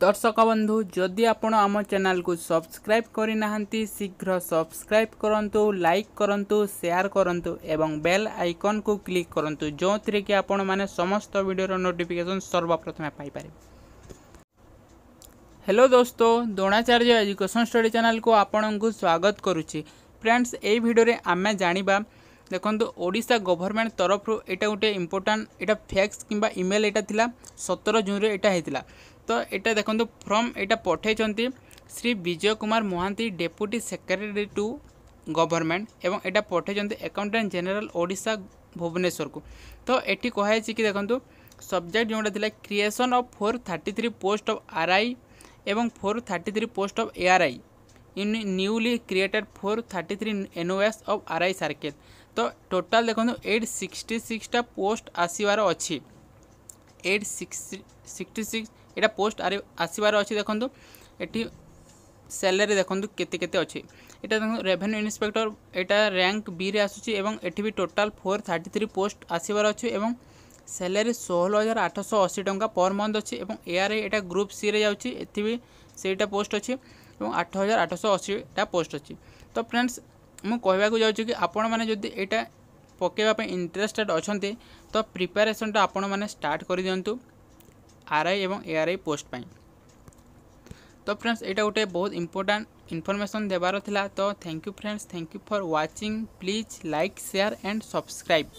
ଦର୍ଶକ ବନ୍ଧୁ ଯଦି ଆପଣ ଆମ ଚ୍ୟାନେଲକୁ ସବସ୍କ୍ରାଇବ୍ କରିନାହାନ୍ତି ଶୀଘ୍ର ସବସ୍କ୍ରାଇବ୍ କରନ୍ତୁ ଲାଇକ୍ କରନ୍ତୁ ସେୟାର କରନ୍ତୁ ଏବଂ ବେଲ୍ ଆଇକନ୍କୁ କ୍ଲିକ୍ କରନ୍ତୁ ଯେଉଁଥିରେ କି ଆପଣମାନେ ସମସ୍ତ ଭିଡ଼ିଓର ନୋଟିଫିକେସନ୍ ସର୍ବପ୍ରଥମେ ପାଇପାରିବେ ହ୍ୟାଲୋ ଦୋସ୍ତ ଦ୍ରୋଣାଚାର୍ଯ୍ୟ ଏଜୁକେସନ୍ ଷ୍ଟଡି ଚ୍ୟାନେଲକୁ ଆପଣଙ୍କୁ ସ୍ୱାଗତ କରୁଛି ଫ୍ରେଣ୍ଡସ୍ ଏହି ଭିଡ଼ିଓରେ ଆମେ ଜାଣିବା ଦେଖନ୍ତୁ ଓଡ଼ିଶା ଗଭର୍ଣ୍ଣମେଣ୍ଟ ତରଫରୁ ଏଇଟା ଗୋଟେ ଇମ୍ପୋର୍ଟାଣ୍ଟ ଏଇଟା ଫ୍ୟାକ୍ସ କିମ୍ବା ଇମେଲ୍ ଏଇଟା ଥିଲା ସତର ଜୁନ୍ରେ ଏଇଟା ହୋଇଥିଲା তো এটা দেখুন ফর্ম এটা পঠাইছেন Shri Vijay Kumar Mohanty deputy secretary to government এবং এটা পঠাইছেন একাউন্টাট জেনারেল ওড়িশা ভুবনেশ্বরকু তো এটি কুহাইছে কি দেখুন সবজেক্ট যেটা লা creation of four thirty three post of RI এবং four thirty three post of ARI in newly created four thirty three nos of RI circle তো টোটাল দেখুন এইট সিক্সটি সিক্সটা পোস্ট আসবার অছি এইট সিক্স সিক্সটি সিক্স এটা পোଷ୍ଟ ଆରେ ଆସିବାର ଅଛି ଦେଖନ୍ତୁ ଏଠି স্যালারি দেখুন কেতে কেতে অছে এটা দেখুন রেভেন্যু ইন্সপেক্টর এটা র্যাঙ্ক বিরে আসুচি এবং এটি বি total four thirty three post আসবার অছে এবং স্যালারি ষোহল হাজার আটশো অশী টাকা পর মন্থ অছে এবং এয়ারে এটা গ্রুপ সিরে যাচ্ছে এটি বি সেইটা পোস্ট অছে এবং আট হাজার আটশো অশীটা পোস্ট অছে তো ফ্রেন্ডস ମୁଁ କହିବାକୁ ଯାଉଛି କି ଆପଣମାନେ ଯଦି ଏଇଟା ପକାଇବା ପାଇଁ ଇଣ୍ଟରେଷ୍ଟେଡ଼୍ ଅଛନ୍ତି ତ ପ୍ରିପାରେସନ୍ଟା ଆପଣମାନେ ଷ୍ଟାର୍ଟ କରିଦିଅନ୍ତୁ ଆର୍ଆଇ ଏବଂ ଏଆର୍ଆଇ ପୋଷ୍ଟ ପାଇଁ ତ ଫ୍ରେଣ୍ଡସ୍ ଏଇଟା ଗୋଟେ ବହୁତ ଇମ୍ପୋର୍ଟାଣ୍ଟ ଇନଫର୍ମେସନ୍ ଦେବାର ଥିଲା ତ thank you friends thank you for watching please like share and subscribe